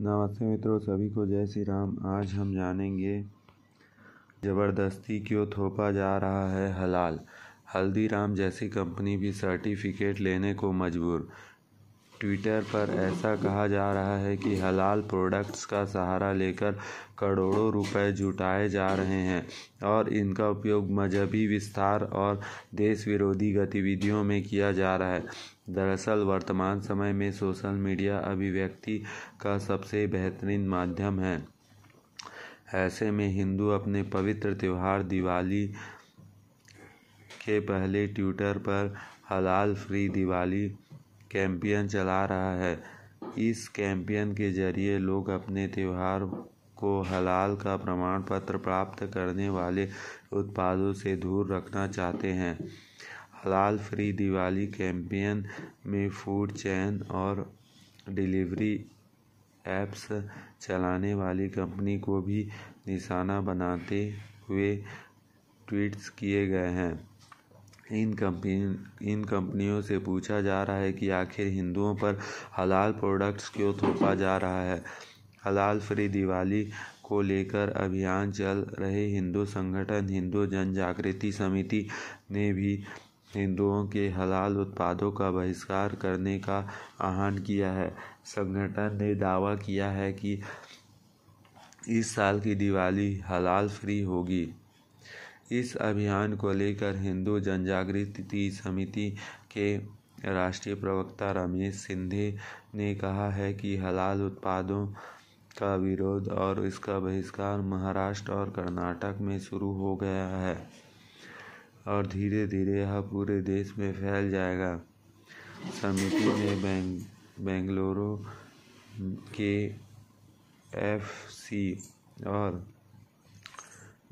नमस्ते मित्रों सभी को जय श्री राम आज हम जानेंगे ज़बरदस्ती क्यों थोपा जा रहा है हलाल हल्दीराम जैसी कंपनी भी सर्टिफिकेट लेने को मजबूर ट्विटर पर ऐसा कहा जा रहा है कि हलाल प्रोडक्ट्स का सहारा लेकर करोड़ों रुपए जुटाए जा रहे हैं और इनका उपयोग मजहबी विस्तार और देश विरोधी गतिविधियों में किया जा रहा है दरअसल वर्तमान समय में सोशल मीडिया अभिव्यक्ति का सबसे बेहतरीन माध्यम है ऐसे में हिंदू अपने पवित्र त्यौहार दिवाली के पहले ट्विटर पर हलाल फ्री दिवाली कैंपियन चला रहा है इस कैंपियन के जरिए लोग अपने त्यौहार को हलाल का प्रमाण पत्र प्राप्त करने वाले उत्पादों से दूर रखना चाहते हैं हलाल फ्री दिवाली कैंपियन में फूड चैन और डिलीवरी एप्स चलाने वाली कंपनी को भी निशाना बनाते हुए ट्वीट्स किए गए हैं इन कंपनी इन कंपनियों से पूछा जा रहा है कि आखिर हिंदुओं पर हलाल प्रोडक्ट्स क्यों थोपा जा रहा है हलाल फ्री दिवाली को लेकर अभियान चल रहे हिंदू संगठन हिंदू जन जागृति समिति ने भी हिंदुओं के हलाल उत्पादों का बहिष्कार करने का आह्वान किया है संगठन ने दावा किया है कि इस साल की दिवाली हलाल फ्री होगी इस अभियान को लेकर हिंदू जनजागृति समिति के राष्ट्रीय प्रवक्ता रमेश सिंधे ने कहा है कि हलाल उत्पादों का विरोध और इसका बहिष्कार महाराष्ट्र और कर्नाटक में शुरू हो गया है और धीरे धीरे यह पूरे देश में फैल जाएगा समिति ने बेंग बेंगलुरु के एफ सी और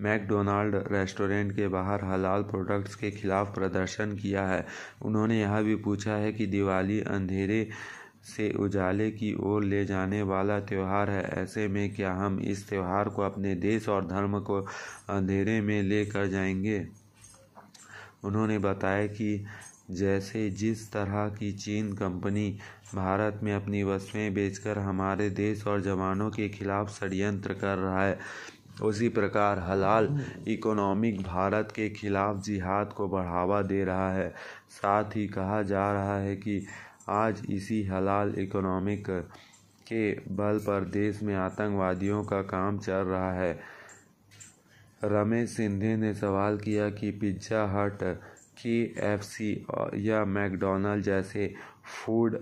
मैकडोनाल्ड रेस्टोरेंट के बाहर हलाल प्रोडक्ट्स के खिलाफ प्रदर्शन किया है उन्होंने यह भी पूछा है कि दिवाली अंधेरे से उजाले की ओर ले जाने वाला त्यौहार है ऐसे में क्या हम इस त्यौहार को अपने देश और धर्म को अंधेरे में ले कर जाएंगे उन्होंने बताया कि जैसे जिस तरह की चीन कंपनी भारत में अपनी वस्तुएं बेचकर हमारे देश और जवानों के खिलाफ षडयंत्र कर रहा है उसी प्रकार हलाल इकोनॉमिक भारत के खिलाफ जिहाद को बढ़ावा दे रहा है साथ ही कहा जा रहा है कि आज इसी हलाल इकोनॉमिक के बल पर देश में आतंकवादियों का काम चल रहा है रमेश सिंधे ने सवाल किया कि पिज्ज़ा हट के एफ सी या मैकडोनल्ड जैसे फूड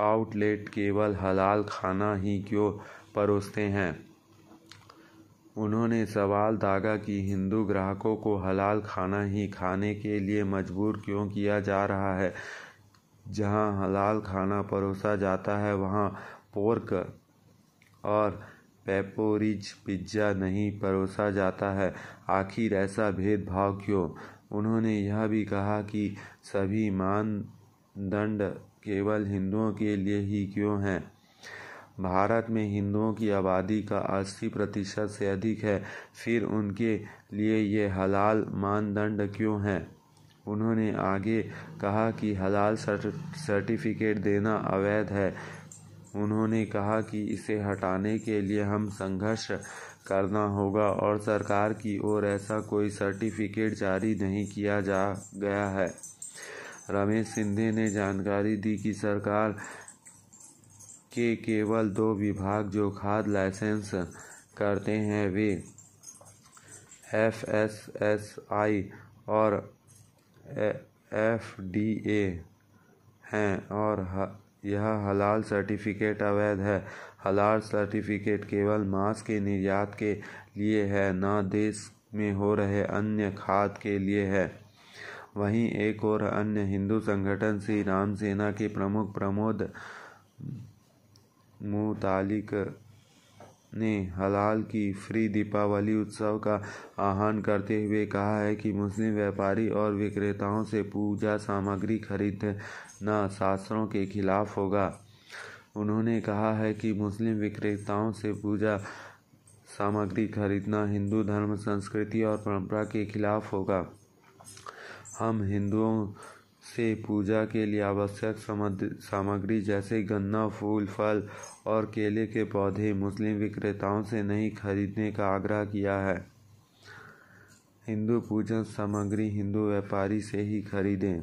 आउटलेट केवल हलाल खाना ही क्यों परोसते हैं उन्होंने सवाल दागा कि हिंदू ग्राहकों को हलाल खाना ही खाने के लिए मजबूर क्यों किया जा रहा है जहां हलाल खाना परोसा जाता है वहां पोर्क और पेपोरिज पिज्ज़ा नहीं परोसा जाता है आखिर ऐसा भेदभाव क्यों उन्होंने यह भी कहा कि सभी मानदंड केवल हिंदुओं के लिए ही क्यों हैं भारत में हिंदुओं की आबादी का 80 प्रतिशत से अधिक है फिर उनके लिए ये हलाल मानदंड क्यों है उन्होंने आगे कहा कि हलाल सर्टिफिकेट देना अवैध है उन्होंने कहा कि इसे हटाने के लिए हम संघर्ष करना होगा और सरकार की ओर ऐसा कोई सर्टिफिकेट जारी नहीं किया जा गया है रमेश सिंधे ने जानकारी दी कि सरकार के केवल दो विभाग जो खाद लाइसेंस करते हैं वे F S S A I F D A हैं और यह हलाल सर्टिफिकेट अवैध है हलाल सर्टिफिकेट केवल मांस के निर्यात के लिए है न देश में हो रहे अन्य खाद के लिए है वहीं एक और अन्य हिंदू संगठन श्री राम सेना के प्रमुख प्रमोद मुतालिक ने हलाल की फ्री दीपावली उत्सव का आह्वान करते हुए कहा है कि मुस्लिम व्यापारी और विक्रेताओं से पूजा सामग्री खरीदना शास्त्रों के खिलाफ होगा उन्होंने कहा है कि मुस्लिम विक्रेताओं से पूजा सामग्री खरीदना हिंदू धर्म संस्कृति और परंपरा के खिलाफ होगा हम हिंदुओं से पूजा के लिए आवश्यक सामग्री जैसे गन्ना फूल फल और केले के पौधे मुस्लिम विक्रेताओं से नहीं खरीदने का आग्रह किया है हिंदू पूजन सामग्री हिंदू व्यापारी से ही खरीदें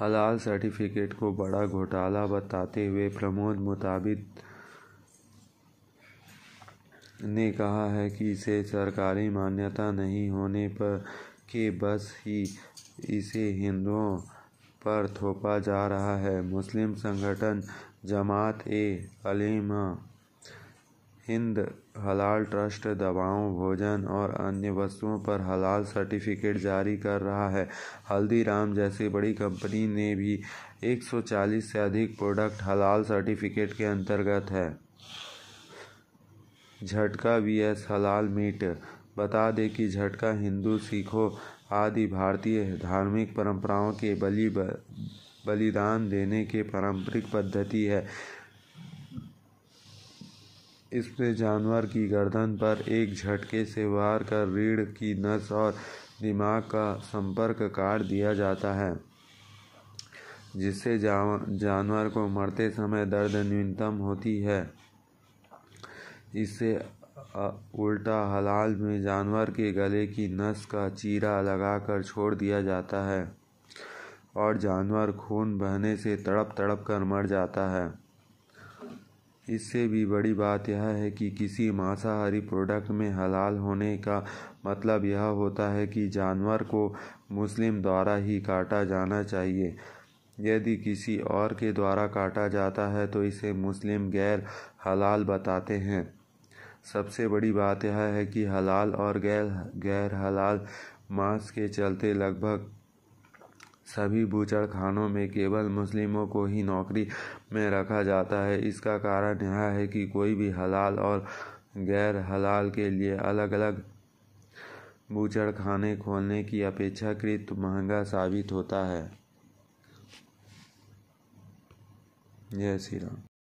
हलाल सर्टिफिकेट को बड़ा घोटाला बताते हुए प्रमोद मुताबिक ने कहा है कि इसे सरकारी मान्यता नहीं होने पर कि बस ही इसे हिंदुओं पर थोपा जा रहा है मुस्लिम संगठन जमात ए अलीमा हिंद हलाल ट्रस्ट दवाओं भोजन और अन्य वस्तुओं पर हलाल सर्टिफिकेट जारी कर रहा है हल्दीराम जैसी बड़ी कंपनी ने भी 140 से अधिक प्रोडक्ट हलाल सर्टिफिकेट के अंतर्गत है झटका वी एस हलाल मीट बता दें कि झटका हिंदू सिखों आदि भारतीय धार्मिक परंपराओं के बलि बलिदान देने के पारंपरिक पद्धति है इसमें जानवर की गर्दन पर एक झटके से वार कर रीढ़ की नस और दिमाग का संपर्क काट दिया जाता है जिससे जानवर को मरते समय दर्द न्यूनतम होती है इससे उल्टा हलाल में जानवर के गले की नस का चीरा लगाकर छोड़ दिया जाता है और जानवर खून बहने से तड़प तड़प कर मर जाता है इससे भी बड़ी बात यह है कि किसी मांसाहारी प्रोडक्ट में हलाल होने का मतलब यह होता है कि जानवर को मुस्लिम द्वारा ही काटा जाना चाहिए यदि किसी और के द्वारा काटा जाता है तो इसे मुस्लिम गैर हलाल बताते हैं सबसे बड़ी बात यह है कि हलाल और गैर गैर हलाल मांस के चलते लगभग सभी बूचड़ खानों में केवल मुस्लिमों को ही नौकरी में रखा जाता है इसका कारण यह है कि कोई भी हलाल और गैर हलाल के लिए अलग अलग बूचड़ खाने खोलने की अपेक्षाकृत महंगा साबित होता है जय श्री राम